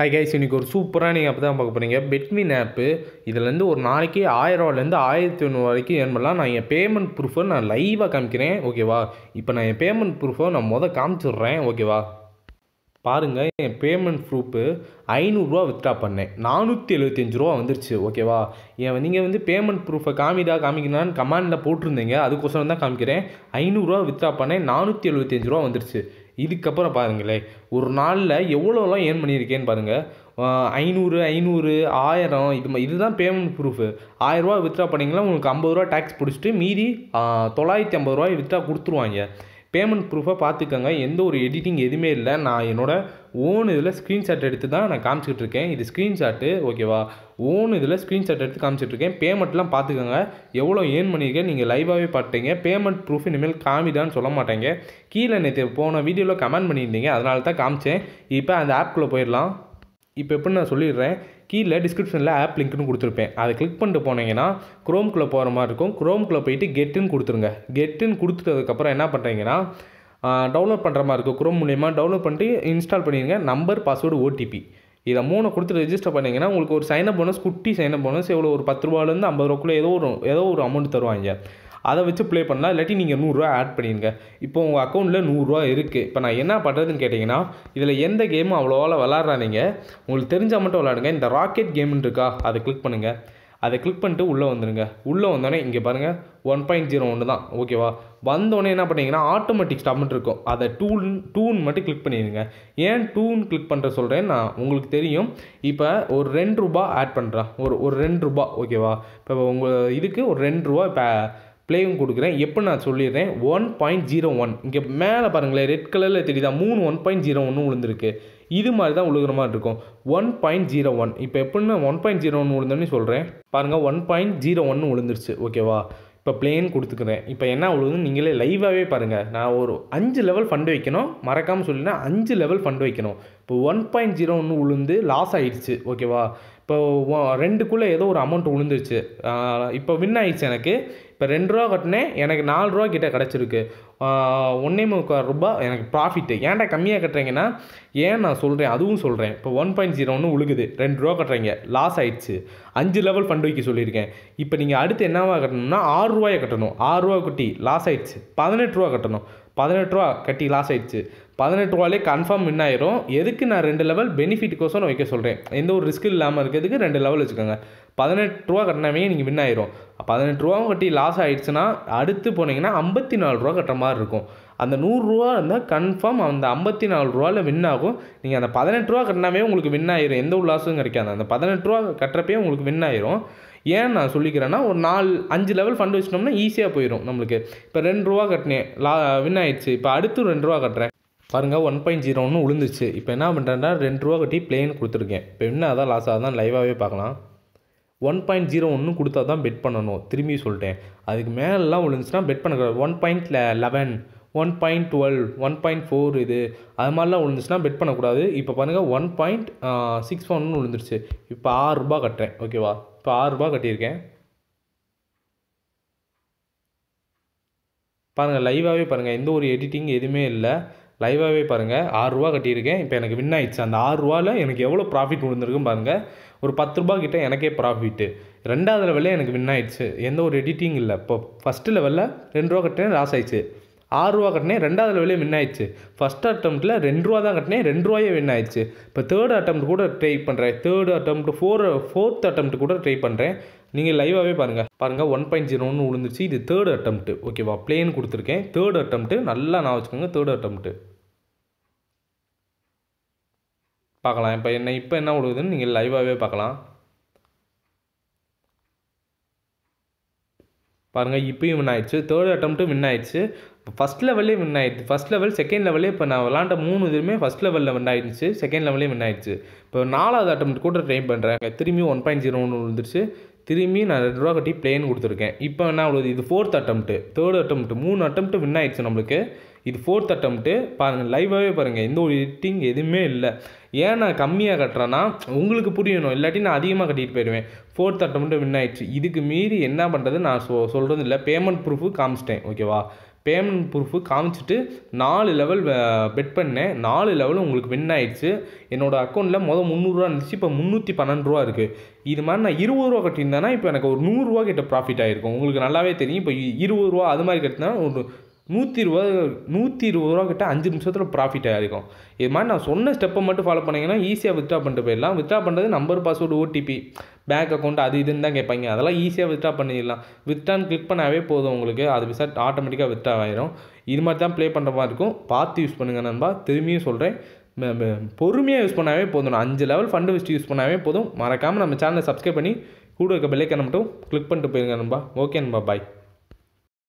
hi guys இன்றைக்கி ஒரு சூப்பராக நீங்கள் அப்போ தான் பார்க்க போகிறீங்க பெட்மின் ஆப்பு இதுலேருந்து ஒரு நாளைக்கு ஆயிரரூவாலேருந்து ஆயிரத்தி ஒன்று வரைக்கும் ஏன் பண்ணலாம் நான் என் பேமெண்ட் ப்ரூஃபை நான் லைவாக காமிக்கிறேன் ஓகேவா இப்போ நான் என் பேமெண்ட் ப்ரூஃபை நான் மொதல் காமிச்சிடுறேன் ஓகேவா பாருங்கள் என் பேமெண்ட் ப்ரூஃபு ஐநூறுரூவா வித்ரா பண்ணேன் நானூற்றி எழுபத்தஞ்சு ரூபா வந்துருச்சு ஓகேவா என் நீங்கள் வந்து பேமெண்ட் ப்ரூஃபை காமிதா காமிக்கணான்னு கமாண்டில் போட்டிருந்தீங்க அதுக்கோசரம் தான் காமிக்கிறேன் ஐநூறுரூவா வித்ரா பண்ணேன் நானூற்றி எழுபத்தஞ்சு ரூபா வந்துருச்சு இதுக்கப்புறம் பாருங்களேன் ஒரு நாளில் எவ்வளோலாம் ஏர்ன் பண்ணியிருக்கேன்னு பாருங்கள் ஐநூறு ஐநூறு ஆயிரம் இது இதுதான் பேமெண்ட் ப்ரூஃபு ஆயிரரூவா வித்ரா பண்ணிங்கன்னா உங்களுக்கு ஐம்பது ரூபா டேக்ஸ் பிடிச்சிட்டு மீதி தொள்ளாயிரத்தி ஐம்பது ரூபாய் வித்ரா கொடுத்துருவாங்க பேமெண்ட் ப்ரூஃபாக பார்த்துக்கோங்க எந்த ஒரு எடிட்டிங் எதுவுமே இல்லை நான் என்னோடய ஓன் இதில் ஸ்க்ரீன்ஷாட் எடுத்து தான் நான் காமிச்சிக்கிட்டு இருக்கேன் இது ஸ்க்ரீன்ஷாட்டு ஓகேவா ஓன் இதில் ஸ்க்ரீன்ஷாட் எடுத்து காமிச்சிட்டு இருக்கேன் பேமெண்ட்லாம் பார்த்துக்கோங்க எவ்வளோ ஏர்ன் பண்ணியிருக்கேன் நீங்கள் லைவாகவே பார்த்தீங்க பேமெண்ட் ப்ரூஃப் இனிமேல் காமிடான்னு சொல்ல மாட்டேங்க கீழே நேற்று போன வீடியோவில் கமெண்ட் பண்ணியிருந்தீங்க அதனால தான் காமிச்சேன் இப்போ அந்த ஆப்குள்ளே போயிடலாம் இப்போ எப்படி நான் சொல்லிடுறேன் கீழே டிஸ்கிரிப்ஷனில் ஆப் லிங்க்னு கொடுத்துருப்பேன் அதை கிளிக் பண்ணிட்டு போனீங்கன்னா குரோம்குள்ளே போகிற மாதிரி இருக்கும் குரோம்குள்ளே போயிட்டு கெட்டுன்னு கொடுத்துருங்க கெட்டுன்னு கொடுத்துட்டதுக்கப்புறம் என்ன பண்ணுறீங்கன்னா டவுன்லோட் பண்ணுற மாதிரி இருக்கும் குரோம் மூலியமாக டவுன்லோட் பண்ணிட்டு இன்ஸ்டால் பண்ணிடுங்க நம்பர் பாஸ்வேர்டு ஓடிபி இதை மூணை கொடுத்து ரெஜிஸ்டர் பண்ணிங்கன்னா உங்களுக்கு ஒரு சைனப் போனஸ் குட்டி சைனப் போனஸ் எவ்வளோ ஒரு பத்து ரூபாலேருந்து ஐம்பது ரூபாக்குள்ளே ஏதோ ஒரு ஏதோ ஒரு அமௌண்ட் தருவாங்க அதை வச்சு ப்ளே பண்ணலாம் இல்லாட்டி நீங்கள் நூறுரூவா ஆட் பண்ணிடுங்க இப்போ உங்கள் அக்கௌண்ட்டில் நூறுரூவா இருக்குது இப்போ நான் என்ன பண்ணுறதுன்னு கேட்டிங்கன்னா இதில் எந்த கேமும் அவ்வளோவால் விளாட்றாதீங்க உங்களுக்கு தெரிஞ்சால் மட்டும் விளாடுங்க இந்த ராக்கெட் கேம்னு இருக்கா அதை கிளிக் பண்ணுங்கள் அதை கிளிக் பண்ணிட்டு உள்ளே வந்துடுங்க உள்ளே வந்தோடனே இங்கே பாருங்கள் ஒன் பாயிண்ட் ஜீரோ ஒன்று தான் ஓகேவா வந்தோடனே என்ன பண்ணிங்கன்னா ஆட்டோமேட்டிக் ஸ்டாப்னு இருக்கும் அதை டூன் டூன் மட்டும் கிளிக் பண்ணிடுங்க ஏன் டூன் கிளிக் பண்ணுற சொல்கிறேன் நான் உங்களுக்கு தெரியும் இப்போ ஒரு ரெண்டு ரூபா ஆட் பண்ணுறேன் ஒரு ஒரு ரெண்டு ரூபா ஓகேவா இப்போ உங்கள் இதுக்கு ஒரு ரெண்டு ரூபா இப்போ ப்ளேயும் கொடுக்குறேன் எப்போ நான் சொல்லிடுறேன் ஒன் பாயிண்ட் ஜீரோ ஒன் இங்கே மேலே பாருங்களேன் ரெட் கலரில் தெரியுதா மூணு ஒன் பாயிண்ட் ஜீரோ ஒன்று விழுந்திருக்கு இது மாதிரி தான் உழுகிற மாதிரி இருக்கும் ஒன் பாயிண்ட் ஜீரோ ஒன் இப்போ எப்படின்னு ஒன் பாயிண்ட் ஜீரோ ஒன்று விழுந்தோன்னு சொல்கிறேன் பாருங்கள் ஒன் பாயிண்ட் ஜீரோ ஒன்று விழுந்துருச்சு ஓகேவா இப்போ பிளேன் கொடுத்துக்கிறேன் இப்போ என்ன உழுதுன்னு நீங்களே லைவாகவே பாருங்கள் நான் ஒரு அஞ்சு லெவல் ஃபண்டு வைக்கணும் மறக்காமல் சொல்லினா அஞ்சு லெவல் ஃபண்டு வைக்கணும் இப்போ ஒன் பாயிண்ட் ஜீரோ ஒன்று விழுந்து லாஸ் ஆகிடுச்சு ஓகேவா இப்போ ரெண்டுக்குள்ளே ஏதோ ஒரு அமௌண்ட் விழுந்துருச்சு இப்போ வின் ஆகிடுச்சு எனக்கு இப்போ ரெண்டு ரூபா கட்டினேன் எனக்கு நாலு ரூபா கிட்டே கிடச்சிருக்கு ஒன்றே முக்கால் ரூபா எனக்கு ப்ராஃபிட்டு ஏன்டா கம்மியாக கட்டுறீங்கன்னா ஏன் நான் சொல்கிறேன் அதுவும் சொல்கிறேன் இப்போ ஒன் பாயிண்ட் ஜீரோ ஒன்று உழுகுது ரெண்டு ரூபா கட்டுறீங்க லாஸ் ஆகிடுச்சு அஞ்சு லெவல் ஃபண்ட் வைக்க சொல்லியிருக்கேன் இப்போ நீங்கள் அடுத்து என்னவாக கட்டணும்னா ஆறு ரூபாயை கட்டணும் ஆறு ரூபா கட்டி லாஸ் ஆகிடுச்சு பதினெட்டு ரூபா கட்டணும் பதினெட்டு ரூபா கட்டி லாஸ் ஆகிடுச்சு பதினெட்டு ரூபாலே கன்ஃபார்ம் வின் ஆயிரும் எதுக்கு நான் ரெண்டு லெவல் பெனிஃபிட் கோசம் வைக்க சொல்கிறேன் எந்த ஒரு ரிஸ்க் இல்லாமல் இருக்கிறதுக்கு ரெண்டு லெவல் வச்சுக்கோங்க பதினெட்டு ரூபா கட்டினாவே நீங்கள் வின் ஆயிரும் பதினெட்டு ரூபாவும் கட்டி லாஸ் ஆகிடுச்சுன்னா அடுத்து போனீங்கன்னா ஐம்பத்தி நாலு ரூபா கட்டுற மாதிரி இருக்கும் அந்த நூறுரூவா இருந்தால் கன்ஃபார்ம் அந்த ஐம்பத்தி நாலு ரூபாவில் வின் ஆகும் நீங்கள் அந்த பதினெட்டு ரூபா கட்டினாவே உங்களுக்கு வின் ஆயிரும் எந்த ஒரு லாஸும் கிடைக்காது அந்த பதினெட்டு ரூபா கட்டுறப்பே உங்களுக்கு வின் ஆயிரும் ஏன் நான் சொல்லிக்கிறேன்னா ஒரு நாலு அஞ்சு லெவல் ஃபண்ட் வச்சுட்டோம்னா ஈஸியாக போயிடும் நம்மளுக்கு இப்போ ரெண்டு ரூபா கட்டினேன் லா வின் ஆயிடுச்சு இப்போ அடுத்து ரெண்டு ரூபா கட்டுறேன் பாருங்கள் ஒன் பாயிண்ட் ஜீரோ ஒன்று உளுந்துச்சு இப்போ என்ன பண்ணுறேன்னா ரெண்டு ரூபா கட்டி பிளேன் கொடுத்துருக்கேன் இப்போ என்ன அதான் லாஸ் ஆகுதான் லைவாகவே பார்க்கலாம் ஒன் பாயிண்ட் ஜீரோ ஒன்று கொடுத்தா தான் பெட் பண்ணணும் திரும்பி சொல்லிட்டேன் அதுக்கு மேலெலாம் விழுந்துச்சுன்னா பெட் பண்ணக்கூடாது one point eleven one point twelve one point four இது அது மாதிரிலாம் விழுந்துச்சுன்னா பெட் பண்ணக்கூடாது இப்போ பாருங்கள் ஒன் பாயிண்ட் சிக்ஸ் ஒன்னு விழுந்துருச்சு இப்போ ஆறுரூபா கட்டுறேன் ஓகேவா இப்போ ஆறுரூபா கட்டியிருக்கேன் பாருங்கள் லைவாகவே பாருங்கள் எந்த ஒரு எடிட்டிங் எதுவுமே இல்லை லைவாகவே பாருங்கள் ஆறுரூவா கட்டியிருக்கேன் இப்போ எனக்கு வின் ஆயிடுச்சு அந்த ஆறுரூவாவில் எனக்கு எவ்வளோ ப்ராஃபிட் விழுந்திருக்குன்னு பாருங்கள் ஒரு பத்து ரூபா கிட்டே எனக்கே ப்ராஃபிட்டு ரெண்டாவது லெவலில் எனக்கு வின் ஆயிடுச்சு எந்த ஒரு எடிட்டிங் இல்லை இப்போ ஃபஸ்ட்டு லெவலில் ரெண்டு ரூபா கட்டினேன் லாஸ் ஆயிடுச்சு ஆறுரூவா கட்டினேன் ரெண்டாவது லெவலே வின் ஆயிடுச்சு ஃபஸ்ட் அட்டம்ப்ட்டில் ரெண்டு ரூபா தான் கட்டினேன் ரெண்டு ரூபாயே வின் ஆயிடுச்சு இப்போ தேர்ட் அட்டம் கூட ட்ரை பண்ணுறேன் third attempt four fourth attempt கூட ட்ரை பண்ணுறேன் நீங்கள் லைவாகவே பாருங்கள் பாருங்கள் ஒன் பாயிண்ட் ஒன்று விழுந்துருச்சு இது தேர்ட் அட்டம்ப்ட்டு ஓகேவா பிளேன் கொடுத்துருக்கேன் தேர்ட் அட்டம்ப்ட்டு நல்லா நான் வச்சுக்கோங்க தேர்ட் அட்டம்ப்ட்டு பார்க்கலாம் இப்போ என்ன இப்போ என்ன விழுகுதுன்னு நீங்கள் லைவாகவே பார்க்கலாம் பாருங்கள் இப்போயும் வின் ஆயிடுச்சு தேர்ட் அட்டம்ப்ட்டும் வின் ஆயிடுச்சு ஃபஸ்ட் லெவல்லே வின் ஆயிடுச்சு ஃபஸ்ட் லெவல் செகண்ட் லெவலே இப்போ நான் விளாண்ட மூணு இதுவுமே ஃபஸ்ட் லெவலில் வின் ஆயிடுச்சு செகண்ட் லெவலே வின் ஆயிடுச்சு இப்போ நாலாவது அட்டம் கூட ட்ரை பண்ணுறேன் திரும்பி ஒன் பாயிண்ட் ஜீரோ ஒன்று வந்துருச்சு திரும்பி நான் ரெண்டு ரூபா கட்டி பிளேன் கொடுத்துருக்கேன் இப்போ என்ன அவ்வளோ இது ஃபோர்த் அட்டம் தேர்ட் அட்டம் மூணு அட்டம் வின் ஆயிடுச்சு நம்மளுக்கு இது ஃபோர்த் அட்டம்ப்ட்டு பாருங்கள் லைவாகவே பாருங்கள் எந்த ஒரு எடிட்டிங் எதுவுமே இல்லை ஏன் நான் கம்மியாக கட்டுறேன்னா உங்களுக்கு புரியணும் இல்லாட்டி நான் அதிகமாக கட்டிட்டு போயிடுவேன் ஃபோர்த் அட்டம்ப்ட்டு வின் ஆயிடுச்சு இதுக்கு மீறி என்ன பண்ணுறது நான் சொ சொல்கிறது இல்லை பேமெண்ட் ப்ரூஃபு காமிச்சிட்டேன் ஓகேவா பேமெண்ட் ப்ரூஃபு காமிச்சிட்டு நாலு லெவல் பெட் பண்ணேன் நாலு லெவலும் உங்களுக்கு வின் ஆயிடுச்சு என்னோடய அக்கௌண்ட்டில் மொதல் முந்நூறுரூவா இருந்துச்சு இப்போ முந்நூற்றி பன்னெண்டு ரூபா இருக்குது இது மாதிரி நான் இருபது ரூபா கட்டியிருந்தேன்னா இப்போ எனக்கு ஒரு நூறுரூவா கிட்ட ப்ராஃபிட் ஆகிருக்கும் உங்களுக்கு நல்லாவே தெரியும் இப்போ இருபது ரூபா அது மாதிரி கட்டினா ஒரு நூற்றி இருபது நூற்றி இருபது ரூபா கிட்ட அஞ்சு நிமிஷத்தில் ப்ராஃபிட் ஆகிருக்கும் இது மாதிரி நான் சொன்ன ஸ்டெப்பை மட்டும் ஃபாலோ பண்ணிங்கன்னா ஈஸியாக வித்ட்ரா பண்ணிட்டு போயிடலாம் வித்ட்ரா பண்ணுறது number password OTP bank account அது இதுன்னு தான் கேட்பாங்க அதெல்லாம் ஈஸியாக வித்ட்ரா பண்ணிடலாம் வித்ரான்னு கிளிக் பண்ணாவே போதும் உங்களுக்கு அது விசா ஆட்டோமேட்டிக்காக வித்ரா ஆகிரும் இது மாதிரி தான் ப்ளே பண்ணுற மாதிரி இருக்கும் பார்த்து யூஸ் பண்ணுங்கள் நண்பா திரும்பியும் சொல்கிறேன் பொறுமையாக யூஸ் பண்ணாவே போதும் அஞ்சு லெவல் ஃபண்டு வச்சு யூஸ் பண்ணாவே போதும் மறக்காமல் நம்ம சேனலை சப்ஸ்கிரைப் பண்ணி கூட இருக்க பெல்லைக்கான மட்டும் கிளிக் பண்ணிட்டு போயிருங்க நண்பா ஓகே நண்பா பாய்